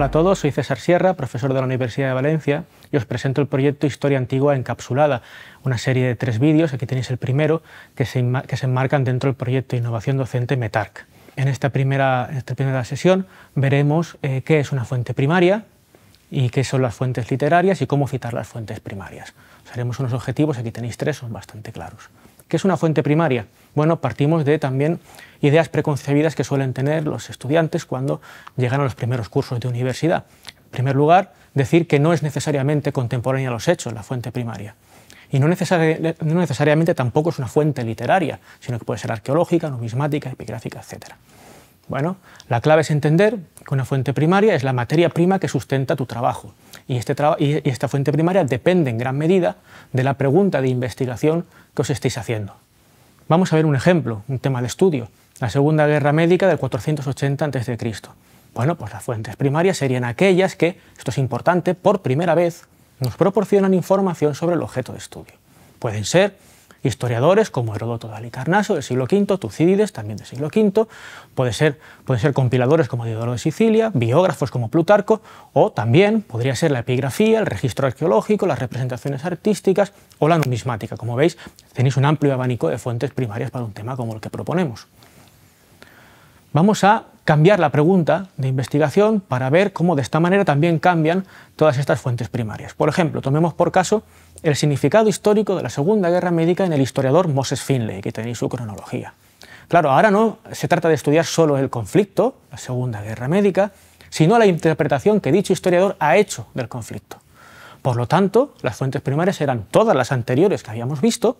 Hola a todos, soy César Sierra, profesor de la Universidad de Valencia y os presento el proyecto Historia Antigua Encapsulada, una serie de tres vídeos, aquí tenéis el primero, que se, enmarcan dentro del proyecto Innovación Docente METARC. En esta primera, esta primera sesión veremos eh, qué es una fuente primaria y qué son las fuentes literarias y cómo citar las fuentes primarias. Seremos haremos unos objetivos, aquí tenéis tres, son bastante claros. ¿Qué es una fuente primaria? Bueno, partimos de también ideas preconcebidas que suelen tener los estudiantes cuando llegan a los primeros cursos de universidad. En primer lugar, decir que no es necesariamente contemporánea a los hechos la fuente primaria. Y no, necesariamente tampoco es una fuente literaria, sino que puede ser arqueológica, numismática, epigráfica, etcétera. Bueno, la clave es entender que una fuente primaria es la materia prima que sustenta tu trabajo. Este y, esta fuente primaria depende en gran medida de la pregunta de investigación que os estéis haciendo. Vamos a ver un ejemplo, un tema de estudio, la Segunda Guerra Médica del 480 a.C. Bueno, pues las fuentes primarias serían aquellas que, esto es importante, por primera vez nos proporcionan información sobre el objeto de estudio. Pueden ser historiadores como Heródoto de Alicarnaso del siglo V, Tucídides también del siglo V, puede ser, pueden ser compiladores como Diodoro de Sicilia, biógrafos como Plutarco, o también podría ser la epigrafía, el registro arqueológico, las representaciones artísticas o la numismática. Como veis, tenéis un amplio abanico de fuentes primarias para un tema como el que proponemos. Vamos a cambiar la pregunta de investigación para ver cómo de esta manera también cambian todas estas fuentes primarias. Por ejemplo, tomemos por caso el significado histórico de la Segunda Guerra Médica en el historiador Moses Finley, que tenéis su cronología. Claro, ahora no se trata de estudiar solo el conflicto, la Segunda Guerra Médica, sino la interpretación que dicho historiador ha hecho del conflicto. Por lo tanto, las fuentes primarias eran todas las anteriores que habíamos visto,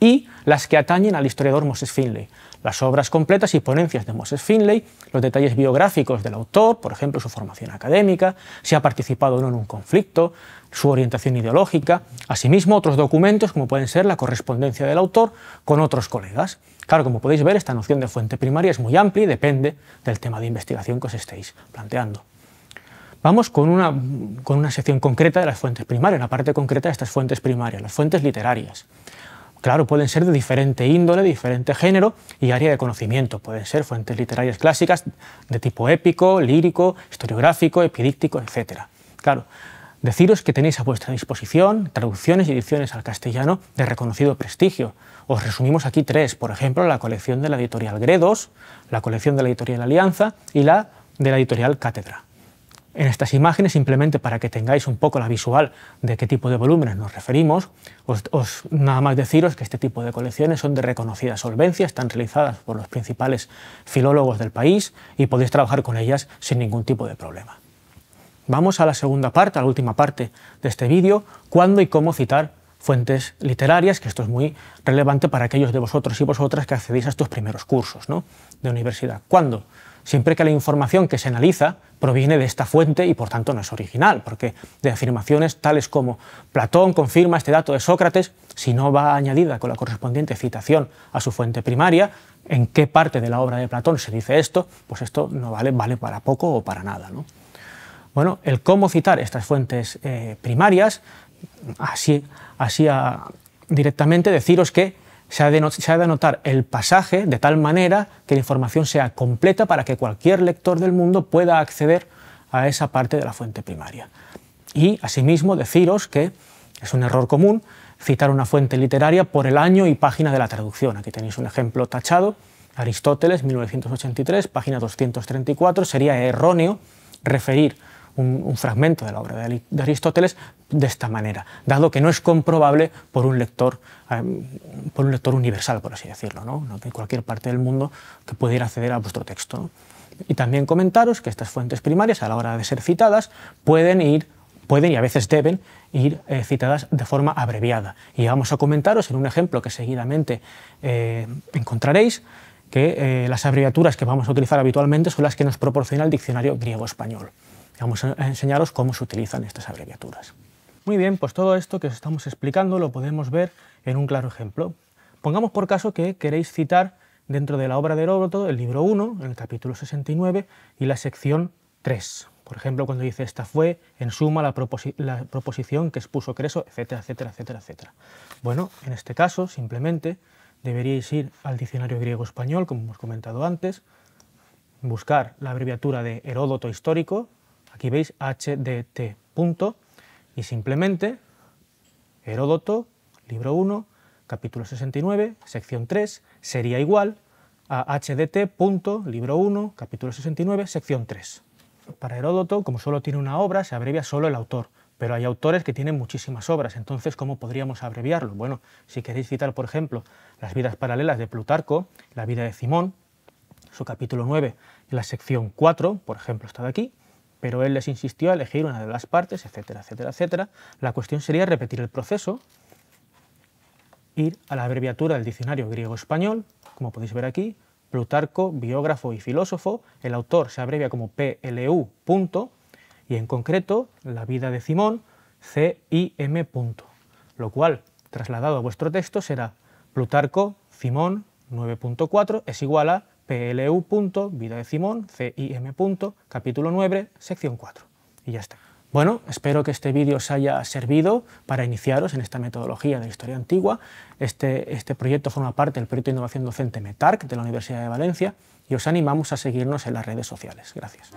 y las que atañen al historiador Moses Finley, las obras completas y ponencias de Moses Finley, los detalles biográficos del autor, por ejemplo, su formación académica, si ha participado o no en un conflicto, su orientación ideológica, asimismo otros documentos como pueden ser la correspondencia del autor con otros colegas. Claro, como podéis ver, esta noción de fuente primaria es muy amplia y depende del tema de investigación que os estéis planteando. Vamos con una, con una sección concreta de las fuentes primarias, la parte concreta de estas fuentes primarias, las fuentes literarias. Claro, pueden ser de diferente índole, diferente género y área de conocimiento. Pueden ser fuentes literarias clásicas de tipo épico, lírico, historiográfico, epidíctico, etc. Claro, deciros que tenéis a vuestra disposición traducciones y ediciones al castellano de reconocido prestigio. Os resumimos aquí tres, por ejemplo, la colección de la editorial Gredos, la colección de la editorial Alianza y la de la editorial Cátedra. En estas imágenes, simplemente para que tengáis un poco la visual de qué tipo de volúmenes nos referimos, os, nada más deciros que este tipo de colecciones son de reconocida solvencia, están realizadas por los principales filólogos del país y podéis trabajar con ellas sin ningún tipo de problema. Vamos a la segunda parte, a la última parte de este vídeo, cuándo y cómo citar fuentes literarias, que esto es muy relevante para aquellos de vosotros y vosotras que accedéis a estos primeros cursos ¿no? de universidad. ¿Cuándo? siempre que la información que se analiza proviene de esta fuente y por tanto no es original, porque de afirmaciones tales como Platón confirma este dato de Sócrates, si no va añadida con la correspondiente citación a su fuente primaria, en qué parte de la obra de Platón se dice esto, pues esto no vale, para poco o para nada. ¿no? Bueno, el cómo citar estas fuentes eh, primarias, así, así directamente deciros que se ha, de, anotar el pasaje de tal manera que la información sea completa para que cualquier lector del mundo pueda acceder a esa parte de la fuente primaria. Y asimismo deciros que es un error común citar una fuente literaria por el año y página de la traducción. Aquí tenéis un ejemplo tachado, Aristóteles, 1983, página 234. Sería erróneo referir un, fragmento de la obra de Aristóteles de esta manera, dado que no es comprobable por un lector, eh, por un lector universal, por así decirlo, ¿no? de cualquier parte del mundo que pudiera acceder a vuestro texto. Y también comentaros que estas fuentes primarias, a la hora de ser citadas, pueden ir pueden y a veces deben ir eh, citadas de forma abreviada. Y vamos a comentaros en un ejemplo que seguidamente eh, encontraréis que las abreviaturas que vamos a utilizar habitualmente son las que nos proporciona el diccionario griego-español. Vamos a enseñaros cómo se utilizan estas abreviaturas. Muy bien, pues todo esto que os estamos explicando lo podemos ver en un claro ejemplo. Pongamos por caso que queréis citar dentro de la obra de Heródoto el libro 1, en el capítulo 69 y la sección 3. Por ejemplo, cuando dice esta fue, en suma, la, proposición que expuso Creso, etcétera, etcétera, etcétera, etcétera. Bueno, en este caso, simplemente deberíais ir al diccionario griego-español, como hemos comentado antes, buscar la abreviatura de Heródoto histórico, aquí veis hdt. Y simplemente, Heródoto, libro 1, capítulo 69, sección 3, sería igual a hdt. libro 1, capítulo 69, sección 3. Para Heródoto, como solo tiene una obra, se abrevia solo el autor, pero hay autores que tienen muchísimas obras, entonces ¿cómo podríamos abreviarlo? Bueno, si queréis citar, por ejemplo, las vidas paralelas de Plutarco, la vida de Simón, su capítulo 9, la sección 4, por ejemplo, está de aquí, pero él les insistió a elegir una de las partes, etcétera, etcétera, etcétera. La cuestión sería repetir el proceso, ir a la abreviatura del diccionario griego-español, como podéis ver aquí, Plutarco, biógrafo y filósofo, el autor se abrevia como PLU, y en concreto la vida de Simón, CIM, punto, lo cual, trasladado a vuestro texto, será Plutarco, Simón, 9.4, es igual a PLU. Vida de Simón, CIM. Capítulo 9, sección 4. Y ya está. Bueno, espero que este vídeo os haya servido para iniciaros en esta metodología de la historia antigua. Este, este proyecto forma parte del proyecto de innovación docente METARC de la Universidad de Valencia y os animamos a seguirnos en las redes sociales. Gracias.